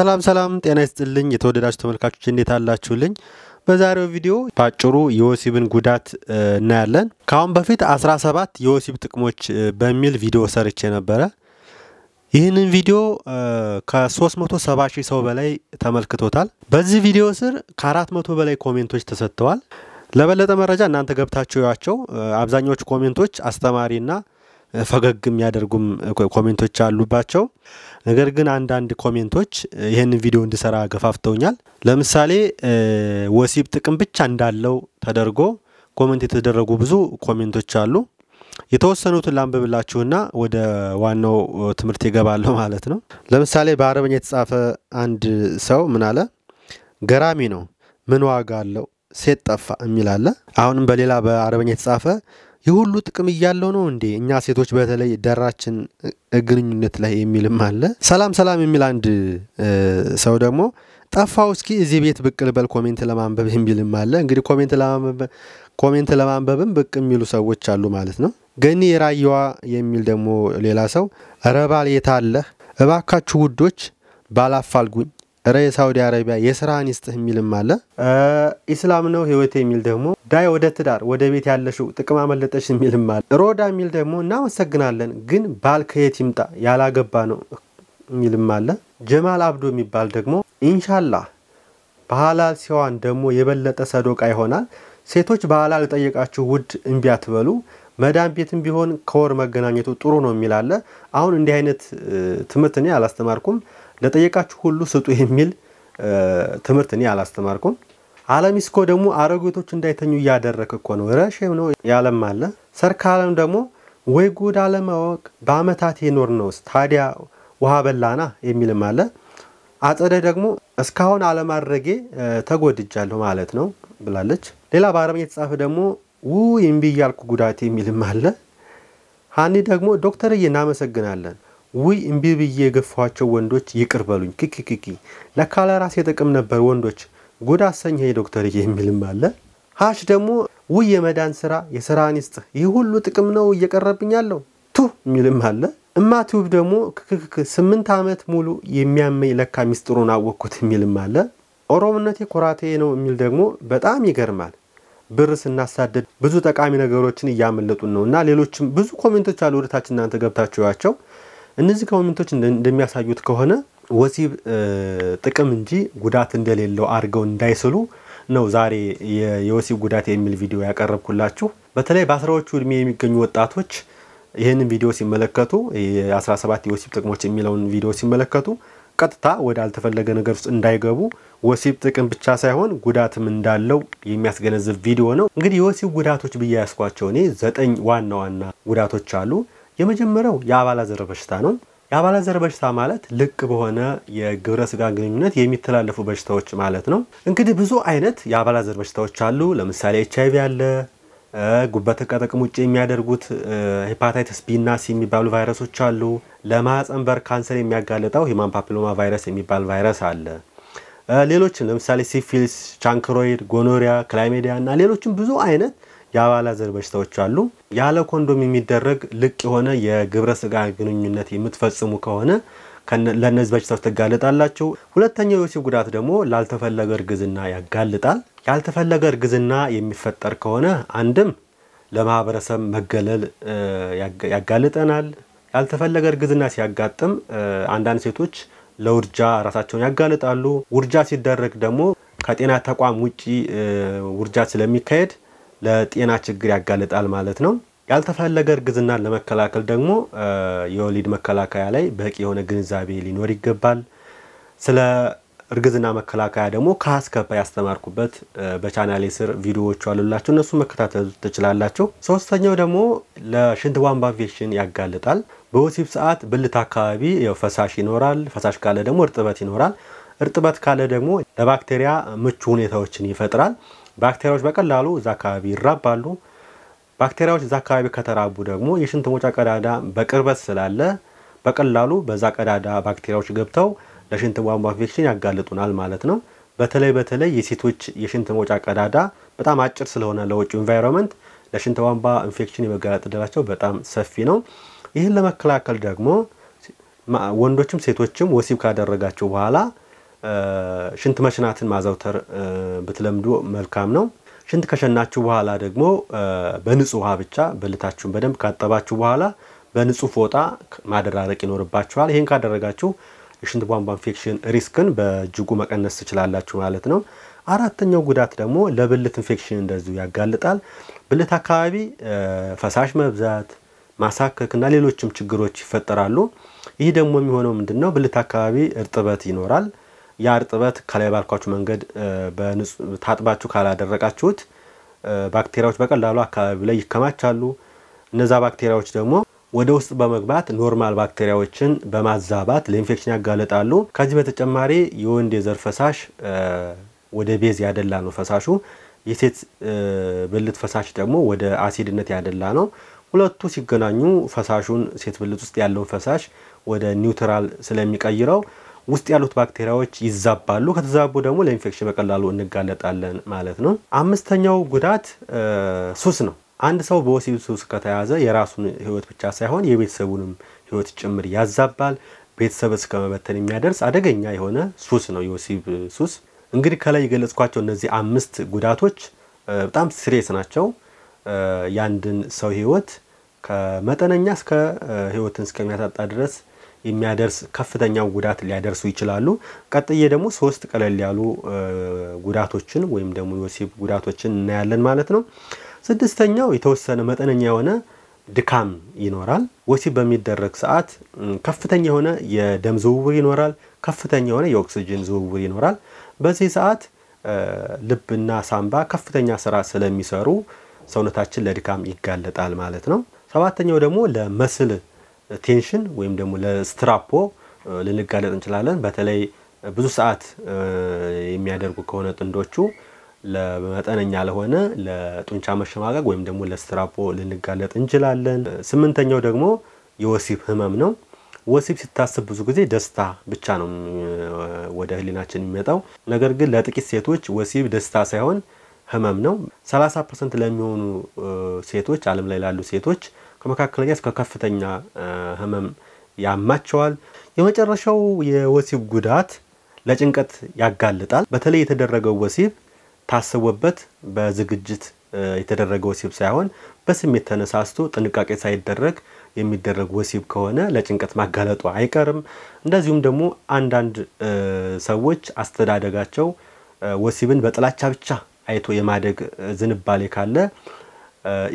ሰላም ሰላም፣ ጤና ይስጥልኝ የተወደዳችሁ ተመልካቾች እንዴት አላችሁልኝ? በዛሬው ቪዲዮ በአጭሩ የወሲብን ጉዳት እናያለን። ከአሁን በፊት 17 የወሲብ ጥቅሞች በሚል ቪዲዮ ሰርቼ ነበረ። ይህንን ቪዲዮ ከ370 ሺህ ሰው በላይ ተመልክቶታል። በዚህ ቪዲዮ ስር ከ400 በላይ ኮሜንቶች ተሰጥተዋል። ለበለጠ መረጃ እናንተ ገብታችሁ ያቸው። አብዛኞቹ ኮሜንቶች አስተማሪና ፈገግ የሚያደርጉም ኮሜንቶች አሉባቸው። ነገር ግን አንዳንድ ኮሜንቶች ይህንን ቪዲዮ እንድሰራ ገፋፍተውኛል። ለምሳሌ ወሲብ ጥቅም ብቻ እንዳለው ተደርጎ ኮሜንት የተደረጉ ብዙ ኮሜንቶች አሉ። የተወሰኑትን ላንብብላችሁና ወደ ዋናው ትምህርት ይገባለሁ ማለት ነው። ለምሳሌ በአረበኛ የተጻፈ አንድ ሰው ምን አለ? ገራሚ ነው፣ ምን ዋጋ አለው፣ ሴት ጠፋ የሚል አለ። አሁንም በሌላ በአረበኛ የተጻፈ የሁሉ ጥቅም እያለው ነው እንዴ? እኛ ሴቶች በተለይ ደራችን ግንኙነት ላይ የሚልም አለ። ሰላም ሰላም የሚል አንድ ሰው ደግሞ ጠፋው እስኪ እዚህ ቤት ብቅ ልበል ኮሜንት ለማንበብ የሚልም አለ። እንግዲህ ኮሜንት ለማንበብም ብቅ የሚሉ ሰዎች አሉ ማለት ነው። ገኒ የራየዋ የሚል ደግሞ ሌላ ሰው ረባል የታለህ እባካችሁ ውዶች ባላፋልጉኝ እረ የሳውዲ አረቢያ የስራህን ይስጥህ የሚልም አለ። ኢስላም ነው ህይወት የሚል ደግሞ ዳይ ወደ ትዳር ወደ ቤት ያለሽው ጥቅም አመለጠሽ የሚልም አለ። ሮዳ የሚል ደግሞ እናመሰግናለን፣ ግን ባል ከየት ይምጣ ያላገባ ነው የሚልም አለ። ጀማል አብዶ የሚባል ደግሞ ኢንሻላህ በሀላል ሲዋን ደግሞ የበለጠ ሰዶቃ ይሆናል። ሴቶች በሀላል ጠየቃችሁ ውድ እምቢ አትበሉ መዳን ቤትም ቢሆን ከወር መገናኘቱ ጥሩ ነው የሚላለ። አሁን እንዲህ አይነት ትምህርት እኔ አላስተማርኩም። ለጠየቃችሁ ሁሉ ስጡ የሚል ትምህርት እኔ አላስተማርኩም። አለሚስኮ ደግሞ አሮጌቶች እንዳይተኙ እያደረግ እኮ ነው። ረሽም ነው ያለም አለ። ሰርክ አለም ደግሞ ወይ ጉድ አለማወቅ በአመታት የኖር ነው ታዲያ ውሃ በላና የሚልም አለ። አጸደ ደግሞ እስካሁን አለማድረጌ ተጎድጃለሁ ማለት ነው ብላለች። ሌላ በአረብኛ የተጻፈ ደግሞ ው እምቢ እያልኩ ጉዳት የሚልም አለ። ሀኒ ደግሞ ዶክተርዬ እናመሰግናለን ውይ እምቢ ብዬ የገፋቸው ወንዶች ይቅር በሉኝ። ክክክኪ ለካ ለራሴ ጥቅም ነበር ወንዶች ጉድ ሄ ዶክተር የሚልም አለ። ሀሽ ደግሞ ውይ የመዳን ስራ የስራን ይስጥህ፣ ይህ ሁሉ ጥቅም ነው እየቀረብኝ ያለው ቱ የሚልም አለ። እማ ቲዩብ ደግሞ ክክክክ ስምንት ዓመት ሙሉ የሚያመኝ ለካ ሚስጥሩን አወቅኩት የሚልም አለ። ኦሮምነቴ ኩራቴ ነው የሚል ደግሞ በጣም ይገርማል። ብር ስናሳደድ ብዙ ጠቃሚ ነገሮችን እያመለጡን ነው እና ሌሎችም ብዙ ኮሜንቶች አሉ። ወደታች እናንተ ገብታችኋቸው እነዚህ ኮሜንቶች እንደሚያሳዩት ከሆነ ወሲብ ጥቅም እንጂ ጉዳት እንደሌለው አድርገው እንዳይስሉ ነው ዛሬ የወሲብ ጉዳት የሚል ቪዲዮ ያቀረብኩላችሁ። በተለይ በአስራዎቹ እድሜ የሚገኙ ወጣቶች ይህንን ቪዲዮ ሲመለከቱ የ17 የወሲብ ጥቅሞች የሚለውን ቪዲዮ ሲመለከቱ ቀጥታ ወደ አልተፈለገ ነገር ውስጥ እንዳይገቡ ወሲብ ጥቅም ብቻ ሳይሆን ጉዳትም እንዳለው የሚያስገነዝብ ቪዲዮ ነው። እንግዲህ የወሲብ ጉዳቶች ብዬ ያስኳቸው እኔ ዘጠኝ ዋና ዋና ጉዳቶች አሉ። የመጀመሪያው የአባላዘር በሽታ ነው። የአባላዘር በሽታ ማለት ልቅ በሆነ የግብረ ስጋ ግንኙነት የሚተላለፉ በሽታዎች ማለት ነው። እንግዲህ ብዙ አይነት የአባላዘር በሽታዎች አሉ። ለምሳሌ ኤች አይቪ አለ። ጉበት ከጥቅም ውጭ የሚያደርጉት ሄፓታይተስ ቢ ሲ የሚባሉ ቫይረሶች አሉ። ለማህፀን በር ካንሰር የሚያጋልጠው ሂማን ፓፒሎማ ቫይረስ የሚባል ቫይረስ አለ። ሌሎችን ለምሳሌ ሲፊልስ፣ ቻንክሮይድ፣ ጎኖሪያ፣ ክላይሜዲያ እና ሌሎችን ብዙ አይነት የአባላዘር በሽታዎች አሉ። ያለ ኮንዶም የሚደረግ ልቅ የሆነ የግብረ ስጋ ግንኙነት የምትፈጽሙ ከሆነ ለእነዚህ በሽታዎች ትጋለጣላችሁ። ሁለተኛው የወሲብ ጉዳት ደግሞ ላልተፈለገ እርግዝና ያጋልጣል። ያልተፈለገ እርግዝና የሚፈጠር ከሆነ አንድም ለማህበረሰብ መገለል ያጋልጠናል። ያልተፈለገ እርግዝና ሲያጋጥም አንዳንድ ሴቶች ለውርጃ ራሳቸውን ያጋልጣሉ። ውርጃ ሲደረግ ደግሞ ከጤና ተቋም ውጪ ውርጃ ስለሚካሄድ ለጤና ችግር ያጋልጣል ማለት ነው። ያልተፈለገ እርግዝናን ለመከላከል ደግሞ የወሊድ መከላከያ ላይ በቂ የሆነ ግንዛቤ ሊኖር ይገባል። ስለ እርግዝና መከላከያ ደግሞ ከአስከፓ ያስተማርኩበት በቻናሌ ስር ቪዲዮዎቹ አሉላቸው እነሱ መከታተል ትችላላቸው። ሶስተኛው ደግሞ ለሽንት ቧንቧ ኢንፌክሽን ያጋልጣል። በወሲብ ሰዓት ብልት አካባቢ ፈሳሽ ይኖራል። ፈሳሽ ካለ ደግሞ እርጥበት ይኖራል። እርጥበት ካለ ደግሞ ለባክቴሪያ ምቹ ሁኔታዎችን ይፈጥራል። ባክቴሪያዎች በቀላሉ እዛ አካባቢ ይራባሉ። ባክቴሪያዎች እዛ አካባቢ ከተራቡ ደግሞ የሽንት መውጫ ቀዳዳ በቅርበት ስላለ በቀላሉ በዛ ቀዳዳ ባክቴሪያዎች ገብተው ለሽንት ቧንቧ ኢንፌክሽን ያጋልጡናል ማለት ነው። በተለይ በተለይ የሴቶች የሽንት መውጫ ቀዳዳ በጣም አጭር ስለሆነ ለውጭ ኢንቫይሮንመንት ለሽንት ቧንቧ ኢንፌክሽን የመጋለጥ እድላቸው በጣም ሰፊ ነው። ይህን ለመከላከል ደግሞ ወንዶችም ሴቶችም ወሲብ ካደረጋቸው በኋላ ሽንት መሽናትን ማዘውተር ብትለምዱ መልካም ነው። ሽንት ከሸናችሁ በኋላ ደግሞ በንጹህ ውሃ ብቻ ብልታችሁን በደንብ ካጠባችሁ በኋላ በንጹህ ፎጣ ማደራረቅ ይኖርባችኋል። ይህን ካደረጋችሁ የሽንት ቧንቧ ኢንፌክሽን ሪስክን በእጅጉ መቀነስ ትችላላችሁ ማለት ነው። አራተኛው ጉዳት ደግሞ ለብልት ኢንፌክሽን እንደዚሁ ያጋልጣል። ብልት አካባቢ ፈሳሽ መብዛት፣ ማሳከክ እና ሌሎችም ችግሮች ይፈጠራሉ። ይህ ደግሞ የሚሆነው ምንድን ነው? ብልት አካባቢ እርጥበት ይኖራል። ያ እርጥበት ከላይ ባልኳችሁ መንገድ ታጥባችሁ ካላደረቃችሁት ባክቴሪያዎች በቀላሉ አካባቢ ላይ ይከማቻሉ። እነዛ ባክቴሪያዎች ደግሞ ወደ ውስጥ በመግባት ኖርማል ባክቴሪያዎችን በማዛባት ለኢንፌክሽን ያጋለጣሉ። ከዚህ በተጨማሪ የወንድ የዘር ፈሳሽ ወደ ቤዝ ያደላ ነው ፈሳሹ። የሴት ብልት ፈሳሽ ደግሞ ወደ አሲድነት ያደላ ነው። ሁለቱ ሲገናኙ ፈሳሹን ሴት ብልት ውስጥ ያለውን ፈሳሽ ወደ ኒውትራል ስለሚቀይረው ውስጥ ያሉት ባክቴሪያዎች ይዛባሉ። ከተዛቡ ደግሞ ለኢንፌክሽን በቀላሉ እንጋለጣለን ማለት ነው። አምስተኛው ጉዳት ሱስ ነው። አንድ ሰው በወሲብ ሱስ ከተያዘ የራሱን ህይወት ብቻ ሳይሆን የቤተሰቡንም ህይወት ጭምር ያዛባል። ቤተሰብ እስከ መበተን የሚያደርስ አደገኛ የሆነ ሱስ ነው የወሲብ ሱስ። እንግዲህ ከላይ የገለጽኳቸው እነዚህ አምስት ጉዳቶች በጣም ስሬስ ናቸው። የአንድን ሰው ህይወት ከመጠነኛ እስከ ህይወትን እስከሚያሳጣ ድረስ የሚያደርስ ከፍተኛ ጉዳት ሊያደርሱ ይችላሉ። ቀጥዬ ደግሞ ሶስት ቀለል ያሉ ጉዳቶችን ወይም ደግሞ የወሲብ ጉዳቶችን እናያለን ማለት ነው። ስድስተኛው የተወሰነ መጠነኛ የሆነ ድካም ይኖራል። ወሲብ በሚደረግ ሰዓት ከፍተኛ የሆነ የደም ዝውውር ይኖራል። ከፍተኛ የሆነ የኦክስጅን ዝውውር ይኖራል። በዚህ ሰዓት ልብና ሳምባ ከፍተኛ ስራ ስለሚሰሩ ሰውነታችን ለድካም ይጋለጣል ማለት ነው። ሰባተኛው ደግሞ ለመስል ቴንሽን ወይም ደግሞ ለስትራፖ ልንጋለጥ እንችላለን። በተለይ ብዙ ሰዓት የሚያደርጉ ከሆነ ጥንዶቹ ለመጠነኛ ለሆነ ለጡንቻ መሸማቀቅ ወይም ደግሞ ለስትራፖ ልንጋለጥ እንችላለን። ስምንተኛው ደግሞ የወሲብ ህመም ነው። ወሲብ ሲታስብ ብዙ ጊዜ ደስታ ብቻ ነው ወደ ህሊናችን የሚመጣው። ነገር ግን ለጥቂት ሴቶች ወሲብ ደስታ ሳይሆን ህመም ነው። 30 ፐርሰንት ለሚሆኑ ሴቶች አለም ላይ ላሉ ሴቶች ከመካከለኛ እስከ ከፍተኛ ህመም ያማቸዋል። የመጨረሻው የወሲብ ጉዳት ለጭንቀት ያጋልጣል። በተለይ የተደረገው ወሲብ ታስቦበት በዝግጅት የተደረገ ወሲብ ሳይሆን በስሜት ተነሳስቶ ጥንቃቄ ሳይደረግ የሚደረግ ወሲብ ከሆነ ለጭንቀት ማጋለጡ አይቀርም። እንደዚሁም ደግሞ አንዳንድ ሰዎች አስተዳደጋቸው ወሲብን በጥላቻ ብቻ አይቶ የማደግ ዝንባሌ ካለ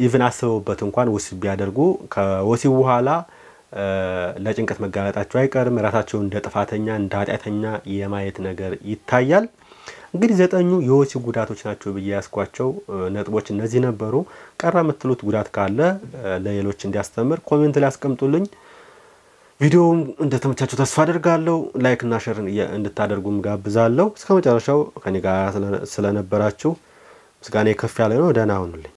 ኢቭን አስበውበት እንኳን ወሲብ ቢያደርጉ ከወሲብ በኋላ ለጭንቀት መጋለጣቸው አይቀርም። ራሳቸውን እንደ ጥፋተኛ እንደ ኃጢአተኛ የማየት ነገር ይታያል። እንግዲህ ዘጠኙ የወሲብ ጉዳቶች ናቸው ብዬ ያስኳቸው ነጥቦች እነዚህ ነበሩ። ቀረ የምትሉት ጉዳት ካለ ለሌሎች እንዲያስተምር ኮሜንት ላይ አስቀምጡልኝ። ቪዲዮውም እንደተመቻቸው ተስፋ አደርጋለሁ። ላይክ እና ሸር እንድታደርጉም ጋብዛለሁ። እስከ መጨረሻው ከኔ ጋር ስለነበራችሁ ምስጋና ከፍ ያለ ነው። ደህና ሁኑልኝ።